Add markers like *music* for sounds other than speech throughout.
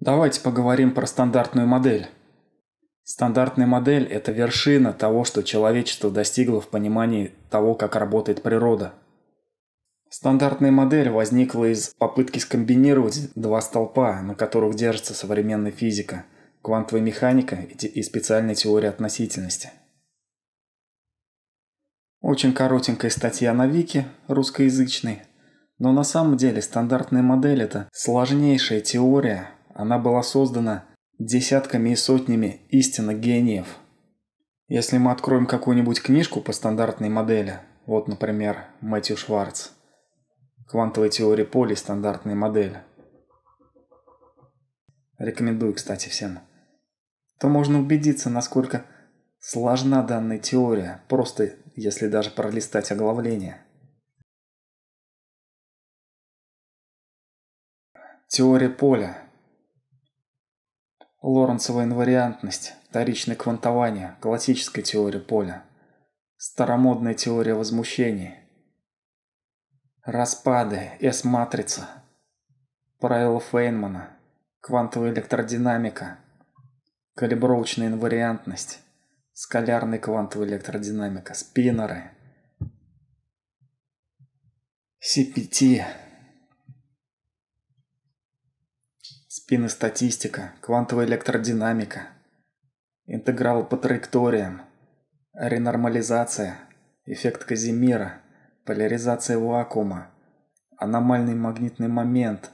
Давайте поговорим про стандартную модель. Стандартная модель – это вершина того, что человечество достигло в понимании того, как работает природа. Стандартная модель возникла из попытки скомбинировать два столпа, на которых держится современная физика – квантовая механика и специальная теория относительности. Очень коротенькая статья на Вики, русскоязычной, но на самом деле стандартная модель – это сложнейшая теория – она была создана десятками и сотнями истинно гениев. Если мы откроем какую-нибудь книжку по стандартной модели, вот, например, Мэтью Шварц, «Квантовая теория поля и стандартная модель», рекомендую, кстати, всем, то можно убедиться, насколько сложна данная теория, просто если даже пролистать оглавление. Теория поля – Лоренцева инвариантность, вторичное квантование, классическая теория поля, старомодная теория возмущений, распады, С-матрица, правила Фейнмана, квантовая электродинамика, калибровочная инвариантность, скалярная квантовая электродинамика, спиннеры, CPT, спиностатистика, квантовая электродинамика, интеграл по траекториям, ренормализация, эффект Казимира, поляризация вакуума, аномальный магнитный момент,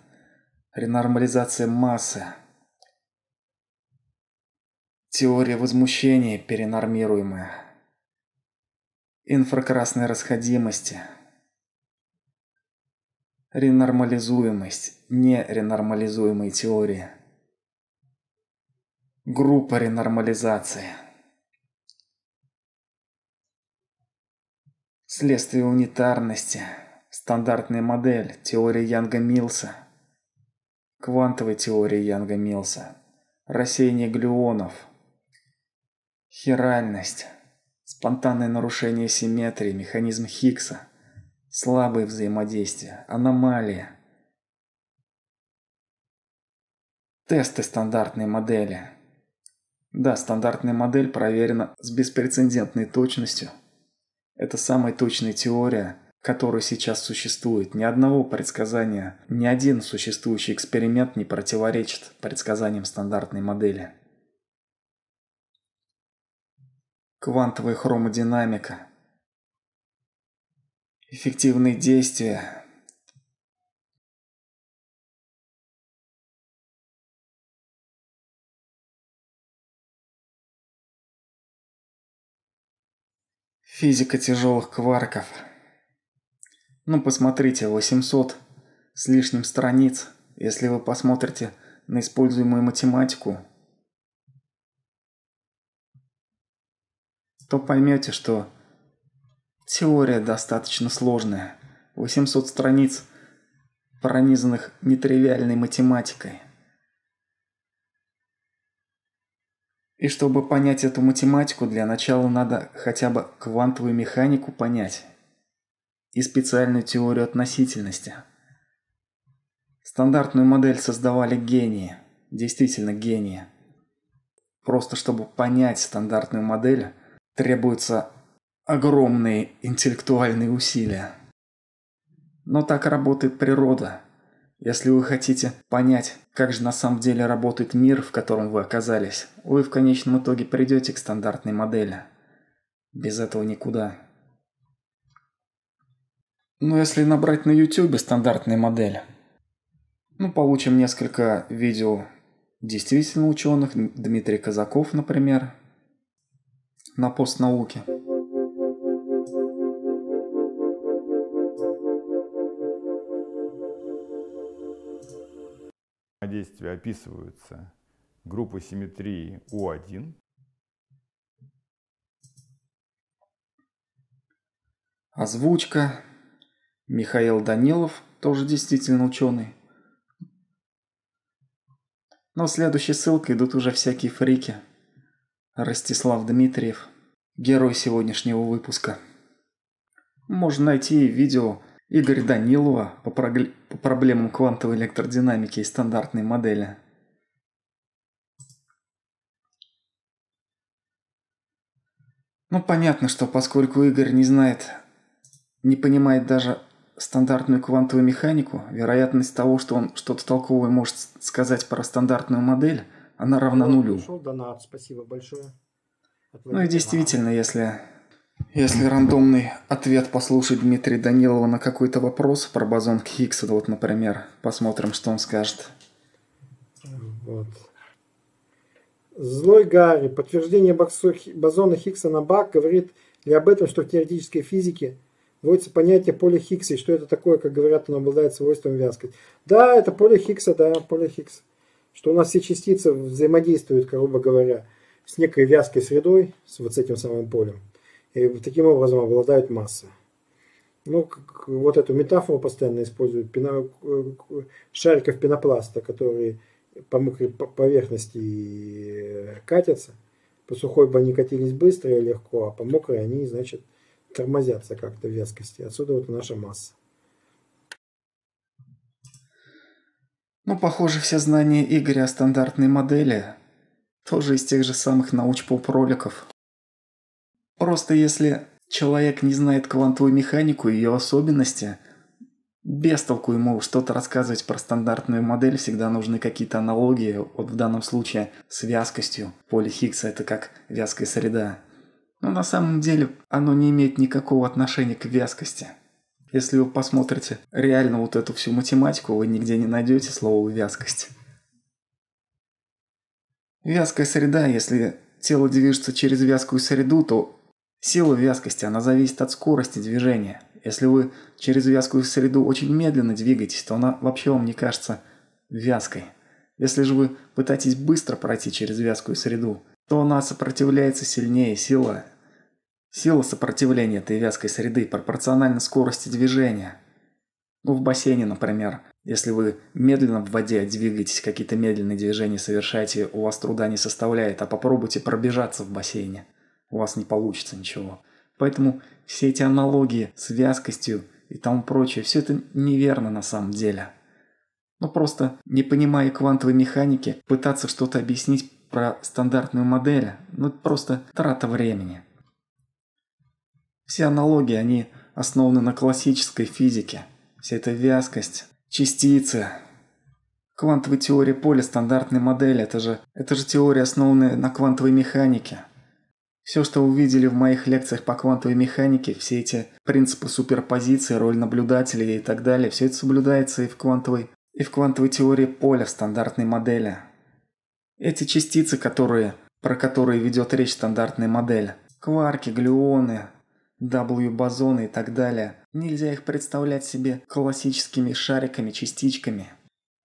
ренормализация массы, теория возмущения перенормируемая, инфракрасные расходимости – Ренормализуемость – не неренормализуемой теории. Группа ренормализации. Следствие унитарности. Стандартная модель. Теория Янга-Милса. Квантовая теория Янга-Милса. Рассеяние глюонов. Хиральность. Спонтанное нарушение симметрии. Механизм Хиггса. Слабые взаимодействия, аномалии. Тесты стандартной модели. Да, стандартная модель проверена с беспрецедентной точностью. Это самая точная теория, которая сейчас существует. Ни одного предсказания, ни один существующий эксперимент не противоречит предсказаниям стандартной модели. Квантовая хромодинамика – эффективные действия. Физика тяжелых кварков. Ну, посмотрите, 800 с лишним страниц, если вы посмотрите на используемую математику, то поймете, что Теория достаточно сложная. 800 страниц, пронизанных нетривиальной математикой. И чтобы понять эту математику, для начала надо хотя бы квантовую механику понять и специальную теорию относительности. Стандартную модель создавали гении, действительно гении. Просто чтобы понять стандартную модель, требуется огромные интеллектуальные усилия. Но так работает природа. Если вы хотите понять, как же на самом деле работает мир, в котором вы оказались, вы в конечном итоге придете к стандартной модели. Без этого никуда. Но если набрать на YouTube стандартная модель, ну, получим несколько видео действительно ученых, Дмитрий Казаков, например, на постнауке. взаимодействия описываются группы симметрии У1. Озвучка. Михаил Данилов, тоже действительно ученый. Но следующей ссылкой идут уже всякие фрики. Ростислав Дмитриев, герой сегодняшнего выпуска. Можно найти видео Игорь Данилова по, прогл... по проблемам квантовой электродинамики и стандартной модели. Ну, понятно, что поскольку Игорь не знает, не понимает даже стандартную квантовую механику, вероятность того, что он что-то толковое может сказать про стандартную модель, она равна нулю. Донат, спасибо большое. Ну и действительно, если если рандомный ответ послушать Дмитрия Данилова на какой-то вопрос про бозон Хиггса, вот, например, посмотрим, что он скажет. Вот. Злой Гарри. Подтверждение бозона Хиггса на Бак говорит ли об этом, что в теоретической физике вводится понятие поля Хиггса, и что это такое, как говорят, оно обладает свойством вязкости. Да, это поле Хиггса, да, поле Хиггса. Что у нас все частицы взаимодействуют, грубо говоря, с некой вязкой средой, с вот с этим самым полем. И таким образом обладают массы. Ну, вот эту метафору постоянно используют пена, э, шариков пенопласта, которые по мокрой поверхности э, катятся. По сухой бы они катились быстро и легко, а по мокрой они, значит, тормозятся как-то в вязкости. Отсюда вот наша масса. Ну, похоже, все знания Игоря о стандартной модели тоже из тех же самых науч роликов Просто если человек не знает квантовую механику и ее особенности, без толку ему что-то рассказывать про стандартную модель, всегда нужны какие-то аналогии, вот в данном случае с вязкостью. Поле Хиггса – это как вязкая среда. Но на самом деле оно не имеет никакого отношения к вязкости. Если вы посмотрите реально вот эту всю математику, вы нигде не найдете слово «вязкость». Вязкая среда, если тело движется через вязкую среду, то Сила вязкости, она зависит от скорости движения. Если вы через вязкую среду очень медленно двигаетесь, то она вообще вам не кажется вязкой. Если же вы пытаетесь быстро пройти через вязкую среду, то она сопротивляется сильнее сила. Сила сопротивления этой вязкой среды пропорциональна скорости движения. Ну, в бассейне, например, если вы медленно в воде двигаетесь, какие-то медленные движения совершаете, у вас труда не составляет, а попробуйте пробежаться в бассейне у вас не получится ничего. Поэтому все эти аналогии с вязкостью и тому прочее, все это неверно на самом деле. Но ну, просто, не понимая квантовой механики, пытаться что-то объяснить про стандартную модель, ну это просто трата времени. Все аналогии, они основаны на классической физике. Вся эта вязкость, частицы, Квантовая теория поля стандартной модели это же это же теория, основанная на квантовой механике. Все, что увидели в моих лекциях по квантовой механике, все эти принципы суперпозиции, роль наблюдателя и так далее, все это соблюдается и в квантовой, и в квантовой теории поля стандартной модели. Эти частицы, которые, про которые ведет речь стандартная модель, кварки, глюоны, W-бозоны и так далее, нельзя их представлять себе классическими шариками, частичками.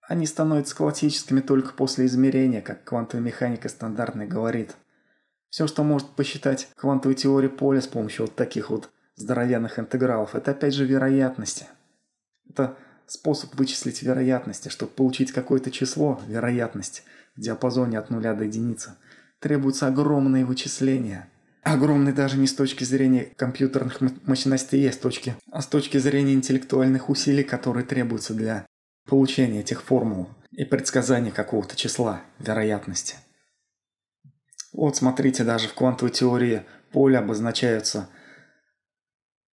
Они становятся классическими только после измерения, как квантовая механика стандартной говорит – все, что может посчитать квантовая теория поля с помощью вот таких вот здоровенных интегралов, это опять же вероятности. Это способ вычислить вероятности, чтобы получить какое-то число, вероятность, в диапазоне от нуля до единицы. Требуются огромные вычисления. Огромные даже не с точки зрения компьютерных мощностей, а с точки, а с точки зрения интеллектуальных усилий, которые требуются для получения этих формул и предсказания какого-то числа вероятности. Вот смотрите, даже в квантовой теории поля обозначаются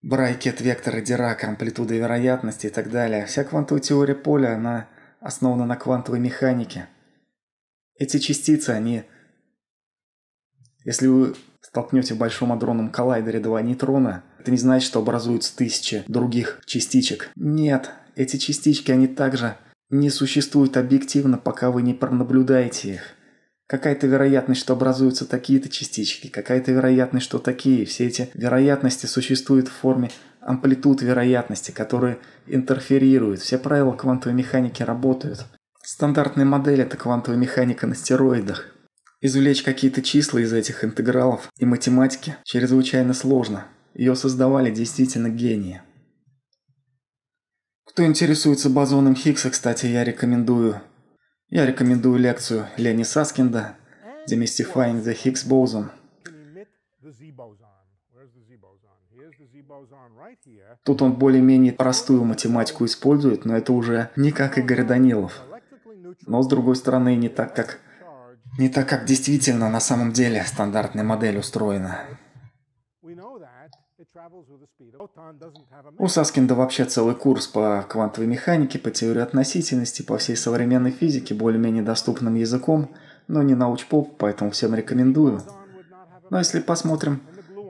брайкет вектора Дирака, амплитуда вероятности и так далее. Вся квантовая теория поля, она основана на квантовой механике. Эти частицы, они... Если вы столкнете в Большом адронном коллайдере два нейтрона, это не значит, что образуются тысячи других частичек. Нет, эти частички, они также не существуют объективно, пока вы не пронаблюдаете их. Какая-то вероятность, что образуются такие-то частички, какая-то вероятность, что такие. Все эти вероятности существуют в форме амплитуд вероятности, которые интерферируют. Все правила квантовой механики работают. Стандартная модель – это квантовая механика на стероидах. Извлечь какие-то числа из этих интегралов и математики чрезвычайно сложно. Ее создавали действительно гении. Кто интересуется бозоном Хиггса, кстати, я рекомендую я рекомендую лекцию Лени Саскинда «Demystifying the Higgs Boson». Тут он более-менее простую математику использует, но это уже не как Игорь Данилов. Но с другой стороны, не так, как не так, как действительно на самом деле стандартная модель устроена. У Саскинда вообще целый курс по квантовой механике, по теории относительности, по всей современной физике, более-менее доступным языком, но не научпоп, поэтому всем рекомендую. Но если посмотрим,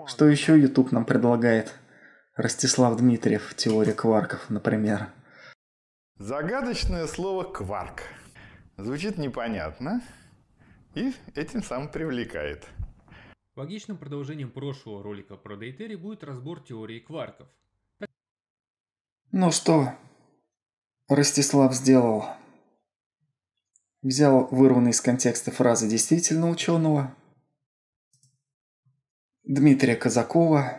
что еще YouTube нам предлагает. Ростислав Дмитриев, теория кварков, например. Загадочное слово «кварк» звучит непонятно и этим самым привлекает – Логичным продолжением прошлого ролика про дейтери будет разбор теории кварков. Ну что, Ростислав сделал. Взял вырванный из контекста фразы действительно ученого, Дмитрия Казакова,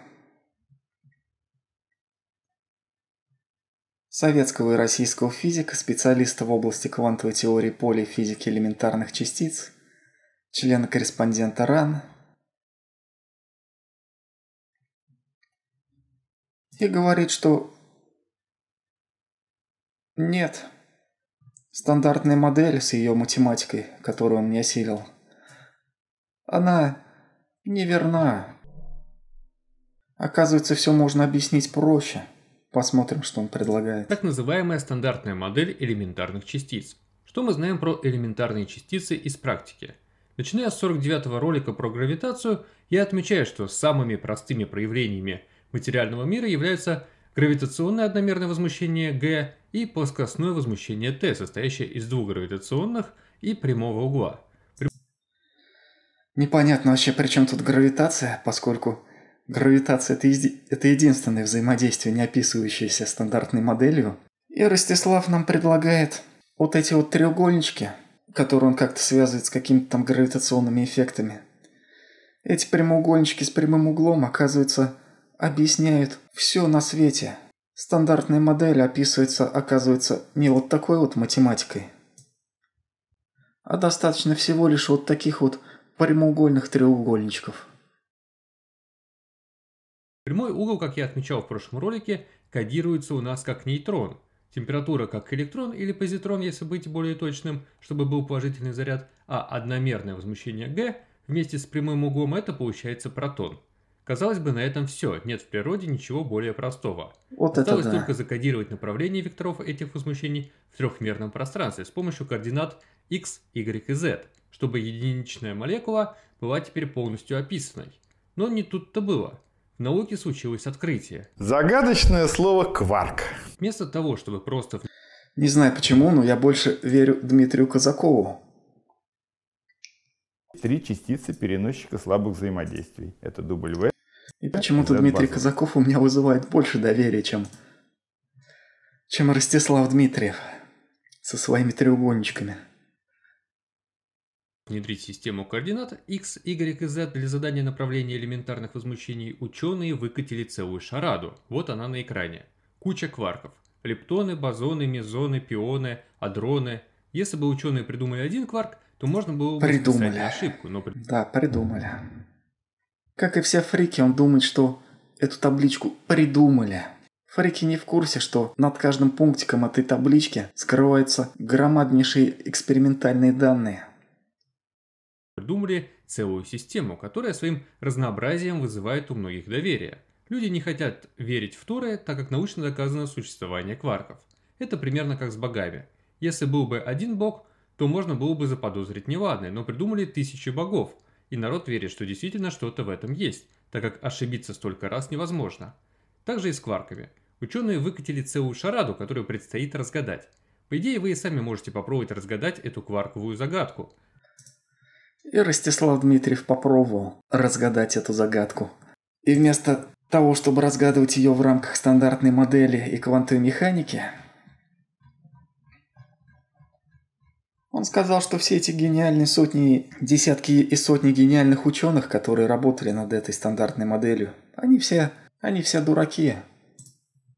советского и российского физика, специалиста в области квантовой теории поля физики элементарных частиц, члена-корреспондента РАН – и говорит, что нет стандартной модели с ее математикой, которую он не осилил. Она неверна. Оказывается, все можно объяснить проще. Посмотрим, что он предлагает. Так называемая стандартная модель элементарных частиц. Что мы знаем про элементарные частицы из практики? Начиная с 49 ролика про гравитацию, я отмечаю, что самыми простыми проявлениями – материального мира являются гравитационное одномерное возмущение G и плоскостное возмущение T, состоящее из двух гравитационных и прямого угла. Непонятно вообще, при чем тут гравитация, поскольку гравитация это, еди... это единственное взаимодействие, не описывающееся стандартной моделью. И Ростислав нам предлагает вот эти вот треугольнички, которые он как-то связывает с какими-то там гравитационными эффектами. Эти прямоугольнички с прямым углом оказываются объясняют все на свете. Стандартная модель описывается, оказывается, не вот такой вот математикой, а достаточно всего лишь вот таких вот прямоугольных треугольничков. Прямой угол, как я отмечал в прошлом ролике, кодируется у нас как нейтрон. Температура как электрон или позитрон, если быть более точным, чтобы был положительный заряд, а одномерное возмущение Г вместе с прямым углом это получается протон. Казалось бы, на этом все, нет в природе ничего более простого. Вот Осталось это да. только закодировать направление векторов этих возмущений в трехмерном пространстве с помощью координат x, y и z, чтобы единичная молекула была теперь полностью описанной. Но не тут-то было. В науке случилось открытие. Загадочное слово «кварк». Вместо того, чтобы просто... Не знаю почему, но я больше верю Дмитрию Казакову, три частицы переносчика слабых взаимодействий. Это W, и почему-то Дмитрий Казаков у меня вызывает больше доверия, чем, чем Ростислав Дмитриев со своими треугольничками. Внедрить систему координат X, Y и Z для задания направления элементарных возмущений ученые выкатили целую шараду. Вот она на экране. Куча кварков. Лептоны, бозоны, мезоны, пионы, адроны. Если бы ученые придумали один кварк, то можно было бы придумали. ошибку. Но... Да, придумали. Как и все фрики, он думает, что эту табличку придумали. Фрики не в курсе, что над каждым пунктиком этой таблички скрываются громаднейшие экспериментальные данные. Придумали целую систему, которая своим разнообразием вызывает у многих доверие. Люди не хотят верить в Торы, так как научно доказано существование кварков. Это примерно как с богами. Если был бы один бог, то можно было бы заподозрить неладное, но придумали тысячи богов – и народ верит, что действительно что-то в этом есть, так как ошибиться столько раз невозможно. Также и с кварками. Ученые выкатили целую шараду, которую предстоит разгадать. По идее, вы и сами можете попробовать разгадать эту кварковую загадку. И Ростислав Дмитриев попробовал разгадать эту загадку. И вместо того, чтобы разгадывать ее в рамках стандартной модели и квантовой механики, Он сказал, что все эти гениальные сотни, десятки и сотни гениальных ученых, которые работали над этой стандартной моделью, они все, они все дураки.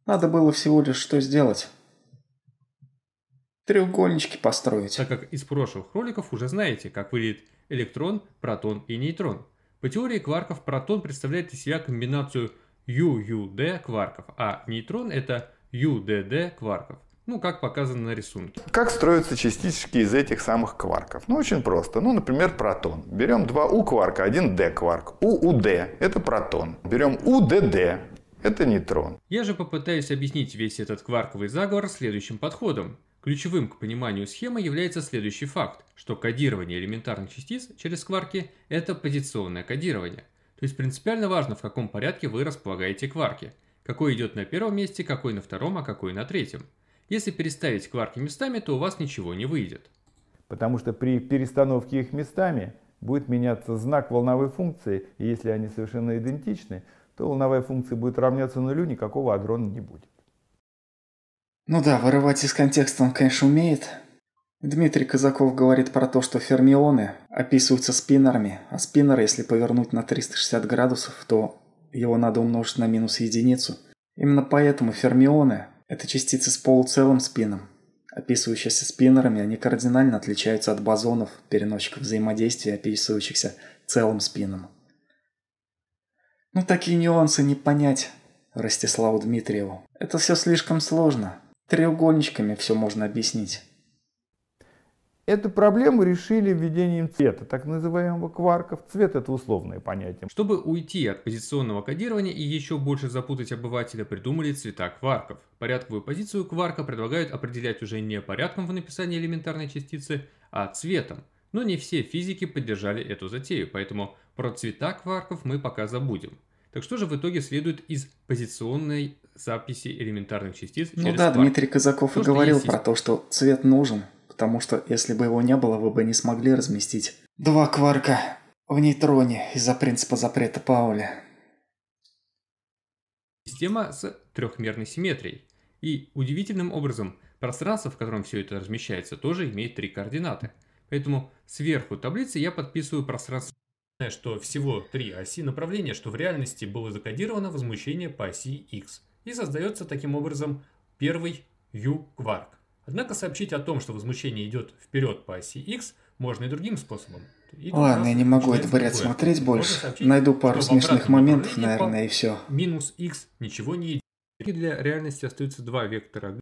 Надо было всего лишь что сделать. Треугольнички построить. Так как из прошлых роликов уже знаете, как выглядит электрон, протон и нейтрон. По теории кварков протон представляет из себя комбинацию UUD кварков, а нейтрон это UDD кварков. Ну, как показано на рисунке. Как строятся частички из этих самых кварков? Ну, очень просто. Ну, например, протон. Берем два У кварка, один Д кварк. УУД – это протон. Берем УДД – это нейтрон. Я же попытаюсь объяснить весь этот кварковый заговор следующим подходом. Ключевым к пониманию схемы является следующий факт, что кодирование элементарных частиц через кварки – это позиционное кодирование. То есть принципиально важно, в каком порядке вы располагаете кварки. Какой идет на первом месте, какой на втором, а какой на третьем – если переставить кварки местами, то у вас ничего не выйдет. Потому что при перестановке их местами будет меняться знак волновой функции, и если они совершенно идентичны, то волновая функция будет равняться нулю, никакого адрона не будет. Ну да, вырывать из контекста он, конечно, умеет. Дмитрий Казаков говорит про то, что фермионы описываются спиннерами, а спиннер, если повернуть на 360 градусов, то его надо умножить на минус единицу. Именно поэтому фермионы это частицы с полуцелым спином. Описывающиеся спиннерами, они кардинально отличаются от бозонов, переносчиков взаимодействия, описывающихся целым спином. Ну, такие нюансы не понять Ростиславу Дмитриеву. Это все слишком сложно. Треугольничками все можно объяснить. Эту проблему решили введением цвета, так называемого кварков. Цвет это условное понятие. Чтобы уйти от позиционного кодирования и еще больше запутать обывателя, придумали цвета кварков. Порядковую позицию кварка предлагают определять уже не порядком в написании элементарной частицы, а цветом. Но не все физики поддержали эту затею, поэтому про цвета кварков мы пока забудем. Так что же в итоге следует из позиционной записи элементарных частиц? Ну да, кварк? Дмитрий Казаков и говорил есть... про то, что цвет нужен потому что если бы его не было, вы бы не смогли разместить два кварка в нейтроне из-за принципа запрета Пауля. Система с трехмерной симметрией. И удивительным образом пространство, в котором все это размещается, тоже имеет три координаты. Поэтому сверху таблицы я подписываю пространство что всего три оси направления, что в реальности было закодировано возмущение по оси X. И создается таким образом первый U-кварк. Однако сообщить о том, что возмущение идет вперед по оси X, можно и другим способом. И Ладно, я не могу этот бред смотреть больше. Найду пару смешных моментов, наверное, и все. Минус X ничего не идет. И для реальности остаются два вектора.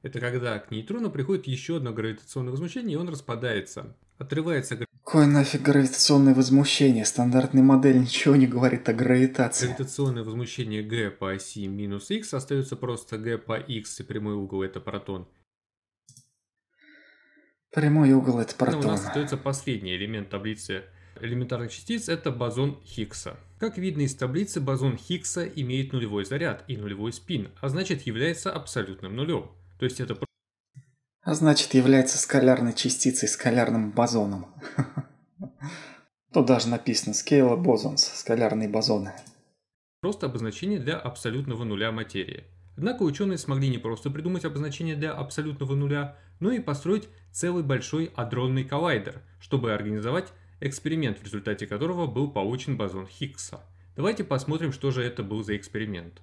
Это когда к нейтрону приходит еще одно гравитационное возмущение, и он распадается. Отрывается Какое нафиг гравитационное возмущение? Стандартная модель ничего не говорит о гравитации. Гравитационное возмущение G по оси минус X остается просто G по X, и прямой угол это протон. Прямой угол это протона. Ну, Но у нас остается последний элемент таблицы элементарных частиц – это бозон Хиггса. Как видно из таблицы, бозон Хиггса имеет нулевой заряд и нулевой спин, а значит является абсолютным нулем. То есть это... А значит является скалярной частицей, скалярным бозоном. *laughs* Тут даже написано «Scala bosons» – скалярные бозоны. Просто обозначение для абсолютного нуля материи – Однако ученые смогли не просто придумать обозначение для абсолютного нуля, но и построить целый большой адронный коллайдер, чтобы организовать эксперимент, в результате которого был получен бозон Хиггса. Давайте посмотрим, что же это был за эксперимент.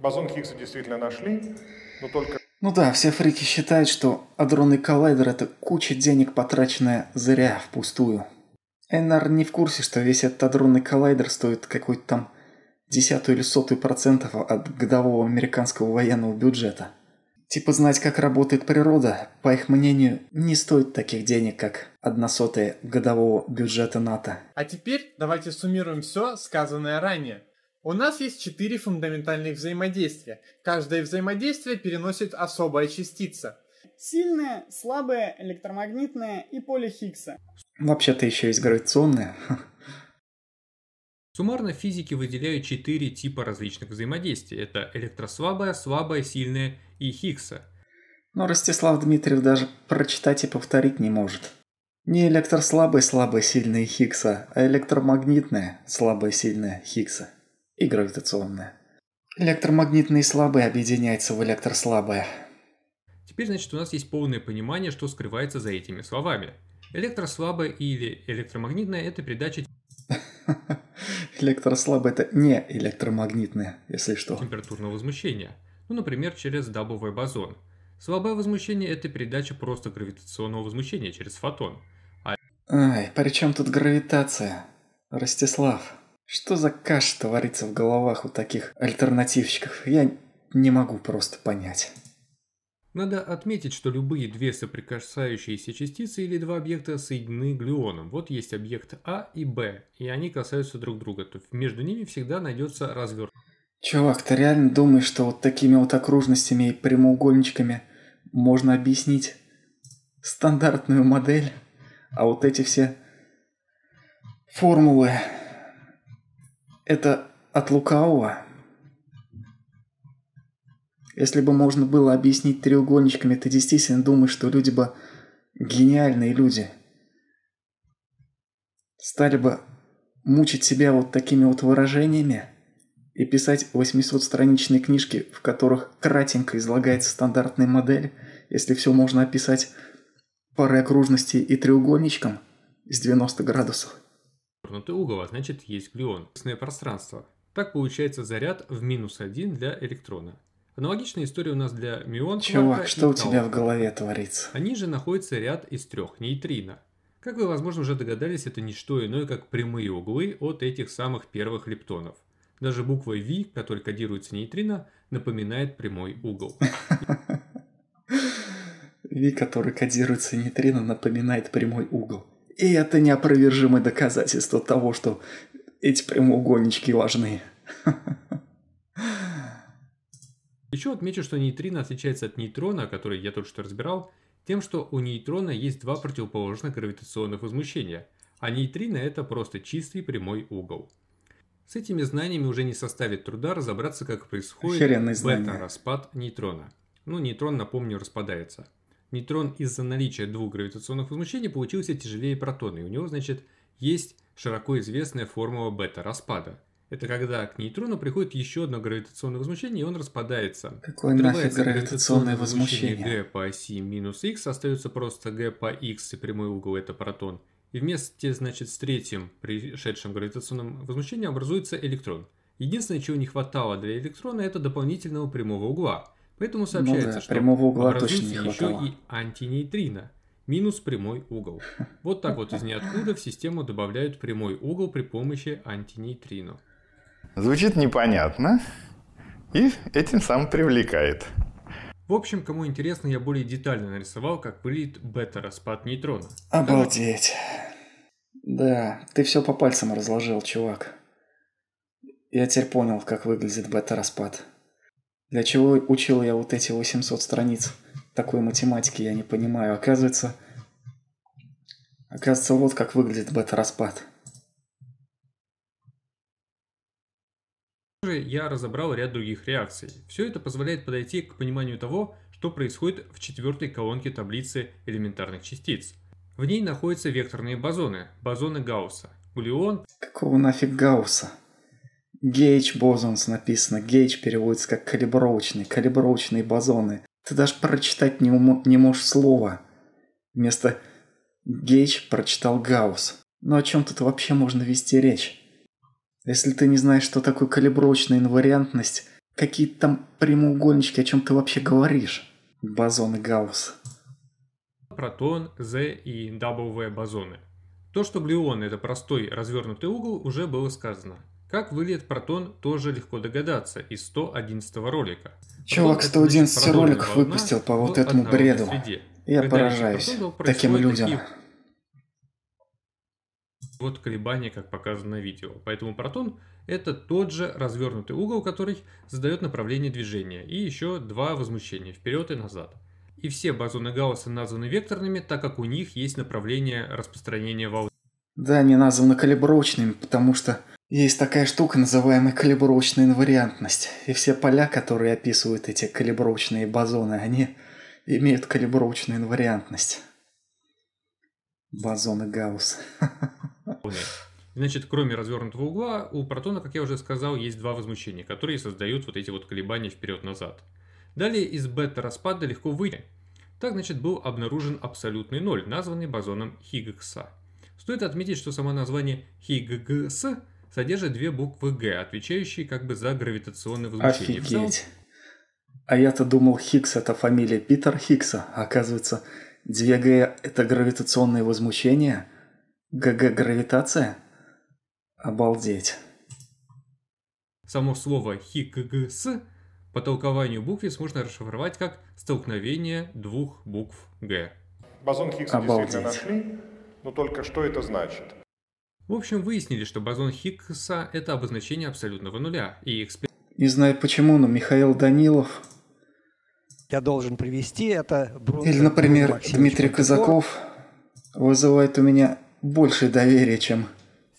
Бозон Хиггса действительно нашли, но только ну да, все фрики считают, что адронный коллайдер – это куча денег, потраченная зря, впустую. Эннар не в курсе, что весь этот адронный коллайдер стоит какой-то там десятую или сотую процентов от годового американского военного бюджета. Типа знать, как работает природа, по их мнению, не стоит таких денег, как одна сотая годового бюджета НАТО. А теперь давайте суммируем все, сказанное ранее. У нас есть четыре фундаментальных взаимодействия. Каждое взаимодействие переносит особая частица. Сильное, слабое, электромагнитное и поле Хиггса. Вообще-то еще есть гравитационное. Суммарно физики выделяют четыре типа различных взаимодействий. Это электрослабое, слабое, сильное и Хиггса. Но Ростислав Дмитриев даже прочитать и повторить не может. Не электрослабое, слабое, сильное и Хиггса, а электромагнитное, слабое, сильное, Хиггса и гравитационное. Электромагнитные слабые объединяются в электрослабое. Теперь, значит, у нас есть полное понимание, что скрывается за этими словами. Электрослабое или электромагнитное – это передача... *laughs* Электрослабое – это не электромагнитное, если что. Температурного возмущения. Ну, например, через дабовый бозон. Слабое возмущение – это передача просто гравитационного возмущения через фотон. А... Ай, при чем тут гравитация? Ростислав. Что за каша творится в головах у таких альтернативщиков? Я не могу просто понять. Надо отметить, что любые две соприкасающиеся частицы или два объекта соединены глюоном. Вот есть объект А и Б, и они касаются друг друга, то между ними всегда найдется разверт. Чувак, ты реально думаешь, что вот такими вот окружностями и прямоугольничками можно объяснить стандартную модель, а вот эти все формулы это от лукавого. Если бы можно было объяснить треугольничками, ты действительно думаешь, что люди бы, гениальные люди, стали бы мучить себя вот такими вот выражениями и писать 800-страничные книжки, в которых кратенько излагается стандартная модель, если все можно описать парой окружностей и треугольничком из 90 градусов развернутый угол, а значит есть глюон. Тесное пространство. Так получается заряд в минус один для электрона. Аналогичная история у нас для мион. Чувак, что у тебя в голове творится? Они же находятся ряд из трех нейтрино. Как вы, возможно, уже догадались, это не что иное, как прямые углы от этих самых первых лептонов. Даже буква V, которой кодируется нейтрино, напоминает прямой угол. *laughs* V, который кодируется нейтрино, напоминает прямой угол. И это неопровержимое доказательство того, что эти прямоугольнички важны. Еще отмечу, что нейтрино отличается от нейтрона, который я только что разбирал, тем, что у нейтрона есть два противоположных гравитационных возмущения, а нейтрино – это просто чистый прямой угол. С этими знаниями уже не составит труда разобраться, как происходит бета-распад нейтрона. Ну, нейтрон, напомню, распадается – нейтрон из-за наличия двух гравитационных возмущений получился тяжелее протона, и у него, значит, есть широко известная формула бета-распада. Это когда к нейтрону приходит еще одно гравитационное возмущение, и он распадается. Какое нафиг гравитационное возмущение? g по оси минус x, остается просто g по x, и прямой угол это протон. И вместе, значит, с третьим пришедшим гравитационным возмущением образуется электрон. Единственное, чего не хватало для электрона, это дополнительного прямого угла. Поэтому сообщается, ну, да, что прямого угла образуется точно не еще и антинейтрино, минус прямой угол. Вот так вот из ниоткуда в систему добавляют прямой угол при помощи антинейтрино. Звучит непонятно и этим сам привлекает. В общем, кому интересно, я более детально нарисовал, как выглядит бета-распад нейтрона. Обалдеть. Да, ты все по пальцам разложил, чувак. Я теперь понял, как выглядит бета-распад. Для чего учил я вот эти 800 страниц такой математики, я не понимаю. Оказывается, оказывается вот как выглядит бета-распад. Я разобрал ряд других реакций. Все это позволяет подойти к пониманию того, что происходит в четвертой колонке таблицы элементарных частиц. В ней находятся векторные бозоны, бозоны Гаусса, глюон... Какого нафиг Гаусса? Гейдж бозонс написано. Гейдж переводится как калибровочный, калибровочные бозоны. Ты даже прочитать не, ум... не можешь слова. Вместо Гейдж прочитал Гаусс. Но ну, о чем тут вообще можно вести речь? Если ты не знаешь, что такое калибровочная инвариантность, какие там прямоугольнички, о чем ты вообще говоришь? Бозоны Гаусс. Протон, Z и W бозоны. То, что глюон – это простой развернутый угол, уже было сказано – как выглядит протон, тоже легко догадаться из 111 ролика. Чувак 111 роликов выпустил по вот этому бреду. Среде. Я Когда поражаюсь таким людям. Такие... Вот колебания, как показано на видео. Поэтому протон – это тот же развернутый угол, который задает направление движения, и еще два возмущения – вперед и назад. И все базоны Гаусса названы векторными, так как у них есть направление распространения волны. Да, они названы калибровочными, потому что есть такая штука, называемая калибровочная инвариантность. И все поля, которые описывают эти калибровочные бозоны, они имеют калибровочную инвариантность. Бозоны Гаусс. *laughs* Значит, кроме развернутого угла, у протона, как я уже сказал, есть два возмущения, которые создают вот эти вот колебания вперед-назад. Далее из бета-распада легко выйти. Так, значит, был обнаружен абсолютный ноль, названный бозоном Хиггса. Стоит отметить, что само название Хиггса содержит две буквы Г, отвечающие как бы за гравитационное возмущение. Офигеть. А я-то думал, Хиггс это фамилия Питер Хиггса. оказывается, 2Г это гравитационное возмущение? ГГ гравитация? Обалдеть. Само слово «хиггс» по толкованию буквы можно расшифровать как «столкновение двух букв Г». Бозон Хиггса Обалдеть. действительно нашли, но только что это значит – в общем, выяснили, что бозон Хиггса – это обозначение абсолютного нуля, и эксперимент... Не знаю почему, но Михаил Данилов... Я должен привести это... Брунер, Или, например, Максимович Дмитрий Петров. Казаков вызывает у меня больше доверия, чем...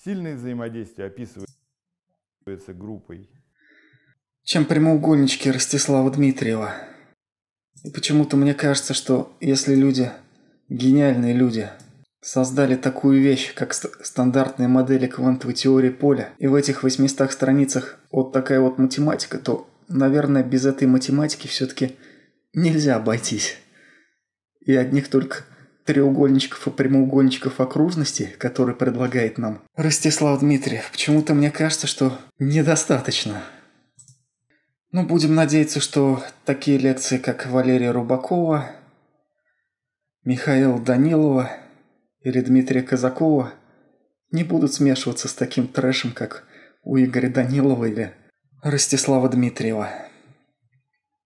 Сильные взаимодействия описываются группой. Чем прямоугольнички Ростислава Дмитриева. И почему-то мне кажется, что если люди, гениальные люди, создали такую вещь, как ст стандартные модели квантовой теории поля, и в этих 800 страницах вот такая вот математика, то, наверное, без этой математики все-таки нельзя обойтись. И одних только треугольничков и прямоугольничков окружности, которые предлагает нам Ростислав Дмитриев, почему-то мне кажется, что недостаточно. Ну, будем надеяться, что такие лекции, как Валерия Рубакова, Михаил Данилова – или Дмитрия Казакова не будут смешиваться с таким трэшем, как у Игоря Данилова или Ростислава Дмитриева.